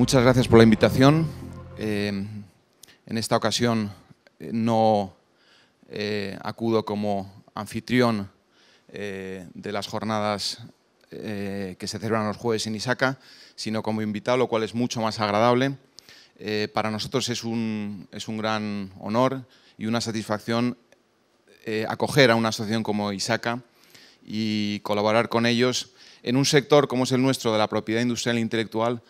Muchas gracias por la invitación. Eh, en esta ocasión eh, no eh, acudo como anfitrión de las jornadas que se celebran los jueves en Isaca, sino como invitado, lo cual es mucho más agradable. para nosotros es un, es un, gran honor y una satisfacción acoger a una asociación como Isaca y colaborar con ellos en un sector como es el nuestro de la propiedad industrial e intelectual,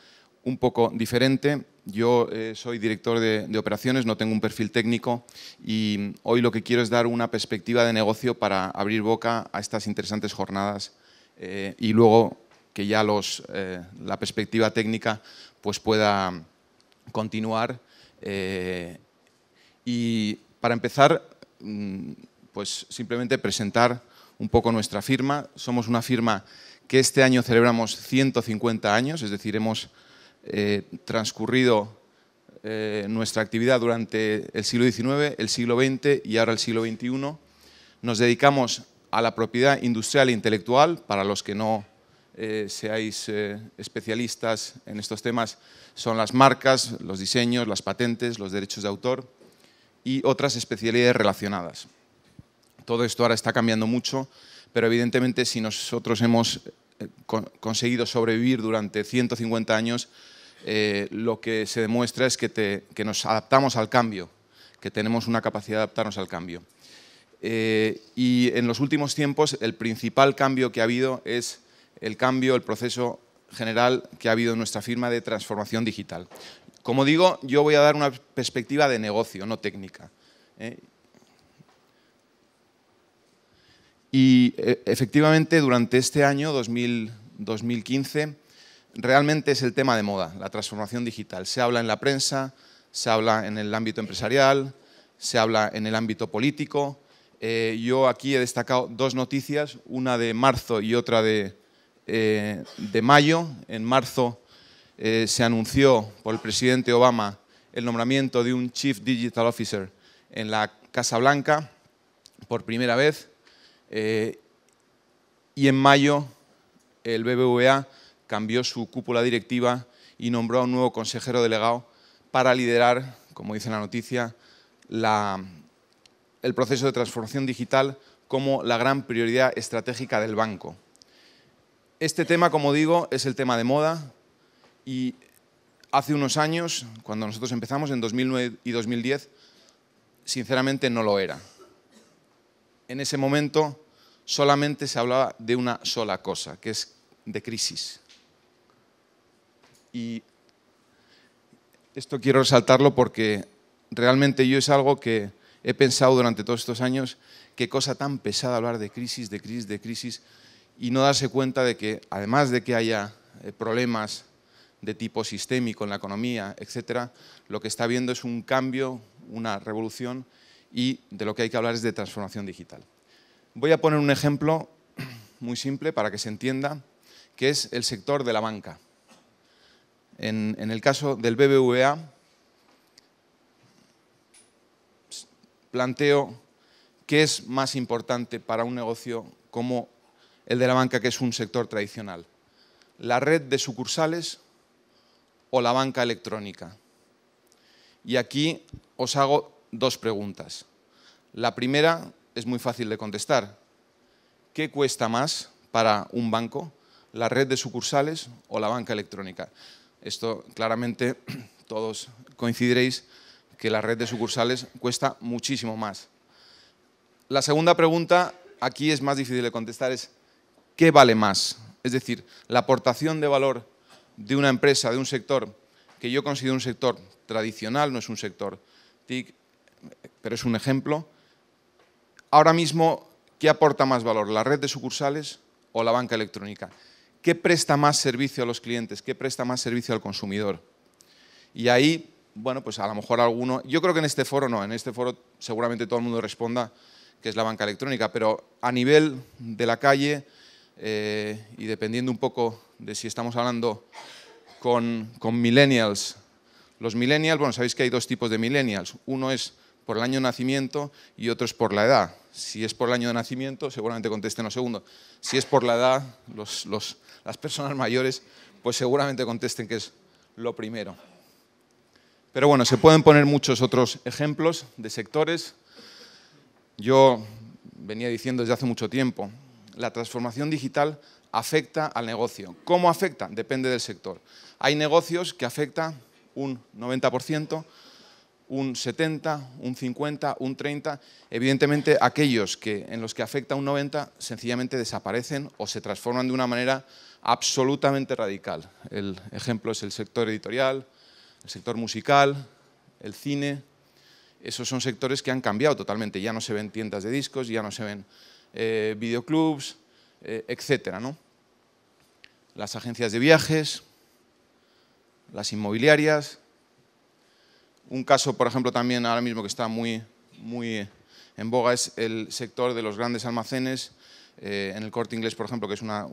un poco diferente. Yo eh, soy director de, operaciones, no tengo un perfil técnico y hoy lo que quiero es dar una perspectiva de negocio para abrir boca a estas interesantes jornadas eh, y luego que ya los, eh, la perspectiva técnica pues pueda continuar. y para empezar, mm, pues simplemente presentar un poco nuestra firma. Somos una firma que este año celebramos 150 años, es decir, hemos eh, transcurrido eh, nuestra actividad durante el siglo XIX, el siglo XX y ahora el siglo XXI. Nos dedicamos a la propiedad industrial e intelectual, para los que no eh, seáis especialistas en estos temas, son las marcas, los diseños, las patentes, los derechos de autor y otras especialidades relacionadas. Todo esto ahora está cambiando mucho, pero evidentemente si nosotros hemos eh, conseguido sobrevivir durante 150 años, eh, lo que se demuestra es que, que, nos adaptamos al cambio, que tenemos una capacidad de adaptarnos al cambio. Eh, y en los últimos tiempos el principal cambio que ha habido es el cambio, el proceso general que ha habido en nuestra firma de transformación digital. Como digo, yo voy a dar una perspectiva de negocio, no técnica. Y eh, efectivamente durante este año 2015 realmente es el tema de moda, la transformación digital. Se habla en la prensa, se habla en el ámbito empresarial, se habla en el ámbito político. Eh, yo aquí he destacado dos noticias, una de marzo y otra de, eh, mayo. En marzo se anunció por el presidente Obama el nombramiento de un Chief Digital Officer en la Casa Blanca por primera vez. Eh, y en mayo el BBVA cambió su cúpula directiva y nombró a un nuevo consejero delegado para liderar, como dice la noticia, el proceso de transformación digital como la gran prioridad estratégica del banco. Este tema, como digo, es el tema de moda y hace unos años, cuando nosotros empezamos, en 2009 y 2010, sinceramente no lo era en ese momento solamente se hablaba de una sola cosa, que es de crisis. Y esto quiero resaltarlo porque realmente yo es algo que he pensado durante todos estos años, qué cosa tan pesada hablar de crisis, de crisis, de crisis, y no darse cuenta de que además de que haya eh, problemas de tipo sistémico en la economía, etcétera, lo que está viendo es un cambio, una revolución y de lo que hay que hablar es de transformación digital. Voy a poner un ejemplo muy simple para que se entienda, que es el sector de la banca. En, el caso del BBVA, planteo qué es más importante para un negocio como el de la banca, que es un sector tradicional. La red de sucursales o la banca electrónica. Y aquí os hago dos preguntas. La primera es muy fácil de contestar. ¿Qué cuesta más para un banco, la red de sucursales o la banca electrónica? Esto claramente todos coincidiréis que la red de sucursales cuesta muchísimo más. La segunda pregunta, aquí es más difícil de contestar, es ¿qué vale más? Es decir, la aportación de valor de una empresa, de un sector, que yo considero un sector tradicional, no es un sector TIC, pero es un ejemplo. Ahora mismo, ¿qué aporta más valor, la red de sucursales o la banca electrónica? ¿Qué presta más servicio a los clientes? ¿Qué presta más servicio al consumidor? Y ahí, bueno, pues a lo mejor alguno, yo creo que en este foro no, en este foro seguramente todo el mundo responda que es la banca electrónica, pero a nivel de la calle eh, y dependiendo un poco de si estamos hablando con, con millennials, los millennials, bueno, sabéis que hay dos tipos de millennials. Uno es por el año de nacimiento y otros por la edad. Si es por el año de nacimiento, seguramente contesten lo segundo Si es por la edad, las personas mayores, pues seguramente contesten que es lo primero. Pero bueno, se pueden poner muchos otros ejemplos de sectores. Yo venía diciendo desde hace mucho tiempo, la transformación digital afecta al negocio. ¿Cómo afecta? Depende del sector. Hay negocios que afectan un 90%, un 70, un 50, un 30. Evidentemente, aquellos que, en los que afecta un 90 sencillamente desaparecen o se transforman de una manera absolutamente radical. El ejemplo es el sector editorial, el sector musical, el cine. Esos son sectores que han cambiado totalmente. Ya no se ven tiendas de discos, ya no se ven eh, videoclubs, eh, etcétera, Las agencias de viajes, las inmobiliarias, un caso, por ejemplo, también ahora mismo que está muy, muy eh, en boga es el sector de los grandes almacenes. Eh, en el corte inglés, por ejemplo, que es una,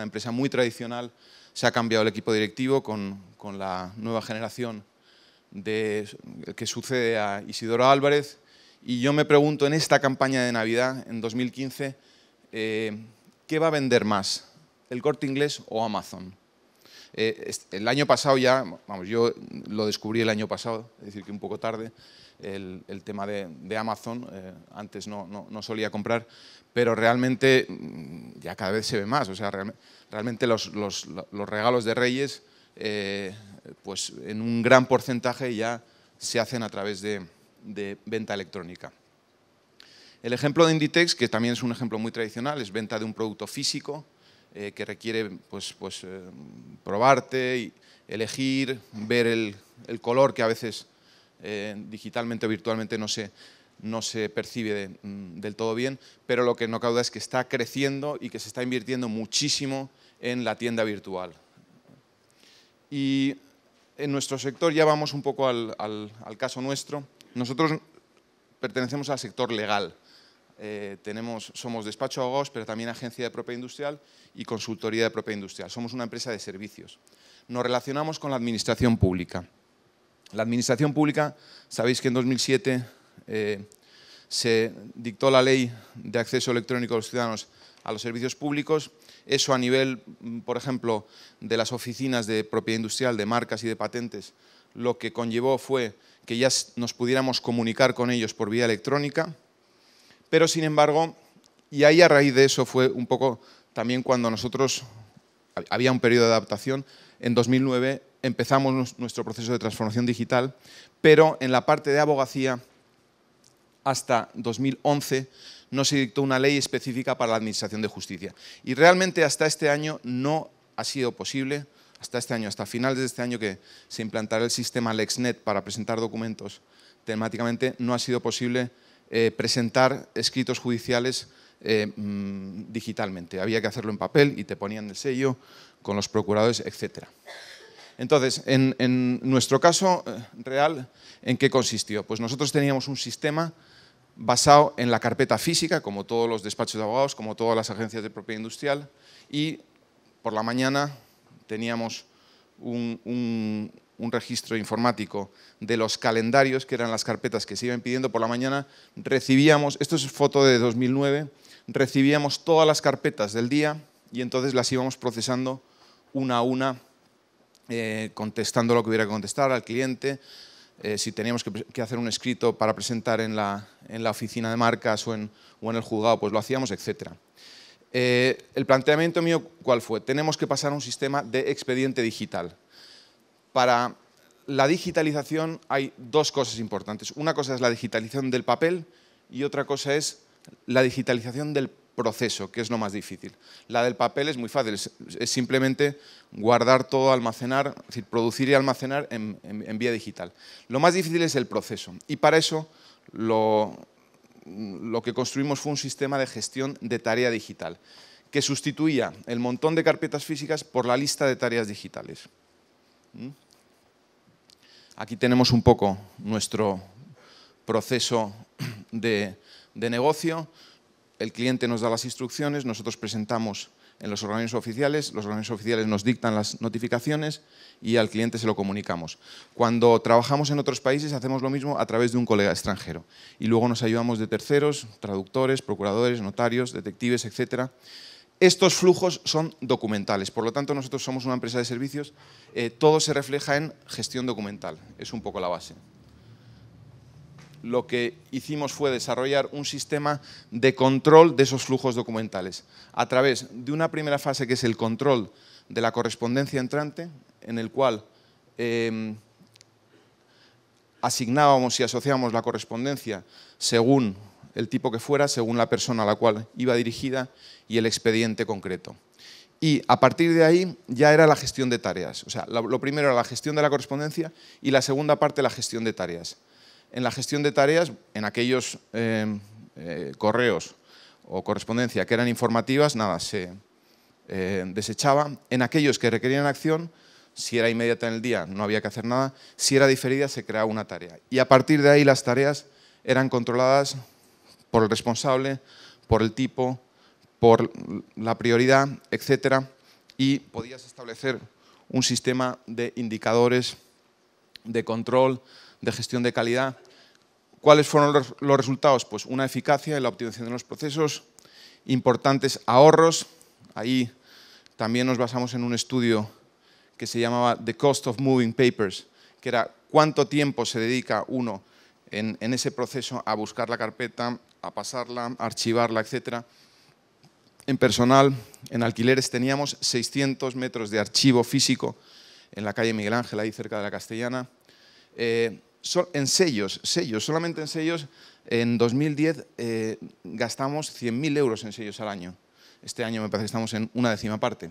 empresa muy tradicional, se ha cambiado el equipo directivo con, la nueva generación de, que sucede a Isidoro Álvarez. Y yo me pregunto en esta campaña de Navidad, en 2015, eh, ¿qué va a vender más? ¿El corte inglés o Amazon? Eh, el año pasado ya, vamos, yo lo descubrí el año pasado, es decir, que un poco tarde, el, tema de, Amazon, eh, antes no, solía comprar, pero realmente mm, ya cada vez se ve más, o sea, realmente los, regalos de Reyes, eh, pues en un gran porcentaje ya se hacen a través de venta electrónica. El ejemplo de Inditex, que también es un ejemplo muy tradicional, es venta de un producto físico, eh, que requiere pues, pues, eh, probarte, y elegir, ver el, color que a veces eh, digitalmente o virtualmente no se, percibe mm, del todo bien, pero lo que no cauda es que está creciendo y que se está invirtiendo muchísimo en la tienda virtual. Y en nuestro sector, ya vamos un poco al caso nuestro, nosotros pertenecemos al sector legal. Eh, tenemos, somos despacho a gos pero también agencia de propiedad industrial y consultoría de propiedad industrial. Somos una empresa de servicios. Nos relacionamos con la administración pública. La administración pública, sabéis que en 2007 eh, se dictó la ley de acceso electrónico de los ciudadanos a los servicios públicos. Eso a nivel, mm, por ejemplo, de las oficinas de propiedad industrial, de marcas y de patentes, lo que conllevó fue que ya nos pudiéramos comunicar con ellos por vía electrónica. Pero sin embargo, y ahí a raíz de eso fue un poco también cuando nosotros, había un periodo de adaptación, en 2009 empezamos nuestro proceso de transformación digital, pero en la parte de abogacía, hasta 2011, no se dictó una ley específica para la Administración de Justicia. Y realmente hasta este año no ha sido posible, hasta este año, hasta finales de este año que se implantará el sistema LexNet para presentar documentos temáticamente, no ha sido posible eh, presentar escritos judiciales eh, mm, digitalmente. Había que hacerlo en papel y te ponían el sello con los procuradores, etc. Entonces, en, nuestro caso eh, real, ¿en qué consistió? Pues nosotros teníamos un sistema basado en la carpeta física, como todos los despachos de abogados, como todas las agencias de propiedad industrial, y por la mañana teníamos un, un registro informático de los calendarios, que eran las carpetas que se iban pidiendo por la mañana, recibíamos, esto es foto de 2009, recibíamos todas las carpetas del día y entonces las íbamos procesando una a una, eh, contestando lo que hubiera que contestar al cliente, eh, si teníamos que, hacer un escrito para presentar en la, oficina de marcas o en, o en, el juzgado, pues lo hacíamos, etc. Eh, el planteamiento mío, ¿cuál fue? Tenemos que pasar a un sistema de expediente digital. Para la digitalización hay dos cosas importantes. Una cosa es la digitalización del papel y otra cosa es la digitalización del proceso, que es lo más difícil. La del papel es muy fácil, es, simplemente guardar todo, almacenar, producir y almacenar en, vía digital. Lo más difícil es el proceso y para eso lo que construimos fue un sistema de gestión de tarea digital que sustituía el montón de carpetas físicas por la lista de tareas digitales. ¿Mm? Aquí tenemos un poco nuestro proceso de, negocio. El cliente nos da las instrucciones, nosotros presentamos en los organismos oficiales, los organismos oficiales nos dictan las notificaciones y al cliente se lo comunicamos. Cuando trabajamos en otros países hacemos lo mismo a través de un colega extranjero y luego nos ayudamos de terceros, traductores, procuradores, notarios, detectives, etcétera, estos flujos son documentales, por lo tanto nosotros somos una empresa de servicios, eh, todo se refleja en gestión documental, es un poco la base. Lo que hicimos fue desarrollar un sistema de control de esos flujos documentales a través de una primera fase que es el control de la correspondencia entrante, en el cual em, asignábamos y asociábamos la correspondencia según el tipo que fuera, según la persona a la cual iba dirigida y el expediente concreto. Y a partir de ahí ya era la gestión de tareas. O sea, lo primero era la gestión de la correspondencia y la segunda parte la gestión de tareas. En la gestión de tareas, en aquellos eh, eh, correos o correspondencia que eran informativas, nada, se eh, desechaba. En aquellos que requerían acción, si era inmediata en el día, no había que hacer nada. Si era diferida, se creaba una tarea. Y a partir de ahí las tareas eran controladas por el responsable, por el tipo, por la prioridad, etc. Y podías establecer un sistema de indicadores, de control, de gestión de calidad. ¿Cuáles fueron los resultados? Pues una eficacia en la optimización de los procesos, importantes ahorros. Ahí también nos basamos en un estudio que se llamaba The Cost of Moving Papers, que era cuánto tiempo se dedica uno en, en, ese proceso a buscar la carpeta, a pasarla, a archivarla, etcétera. En personal, en alquileres teníamos 600 metros de archivo físico en la calle Miguel Ángel, ahí cerca de la Castellana. Eh, en sellos, sellos, solamente en sellos, en 2010 eh, gastamos 100.000 euros en sellos al año. Este año me parece que estamos en una décima parte.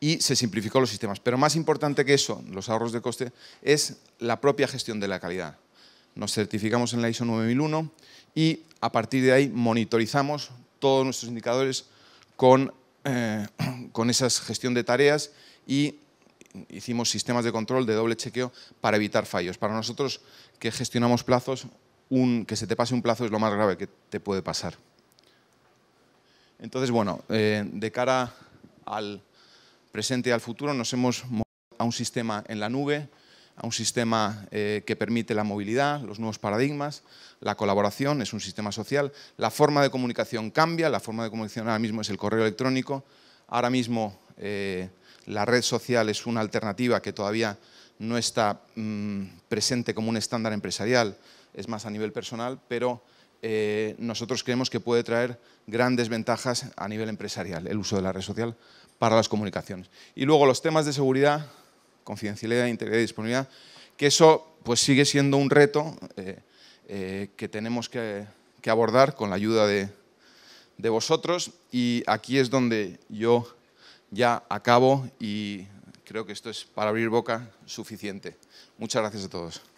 Y se simplificó los sistemas. Pero más importante que eso, los ahorros de coste, es la propia gestión de la calidad nos certificamos en la ISO 9001 y a partir de ahí monitorizamos todos nuestros indicadores con, eh, esa gestión de tareas y hicimos sistemas de control de doble chequeo para evitar fallos. Para nosotros que gestionamos plazos, un, que se te pase un plazo es lo más grave que te puede pasar. Entonces, bueno, eh, de cara al presente y al futuro nos hemos movido a un sistema en la nube a un sistema eh, que permite la movilidad, los nuevos paradigmas, la colaboración, es un sistema social, la forma de comunicación cambia, la forma de comunicación ahora mismo es el correo electrónico, ahora mismo eh, la red social es una alternativa que todavía no está mm, presente como un estándar empresarial, es más a nivel personal, pero eh, nosotros creemos que puede traer grandes ventajas a nivel empresarial el uso de la red social para las comunicaciones. Y luego los temas de seguridad confidencialidad, e integridad y disponibilidad, que eso pues, sigue siendo un reto eh, eh, que tenemos que, abordar con la ayuda de, vosotros y aquí es donde yo ya acabo y creo que esto es para abrir boca suficiente. Muchas gracias a todos.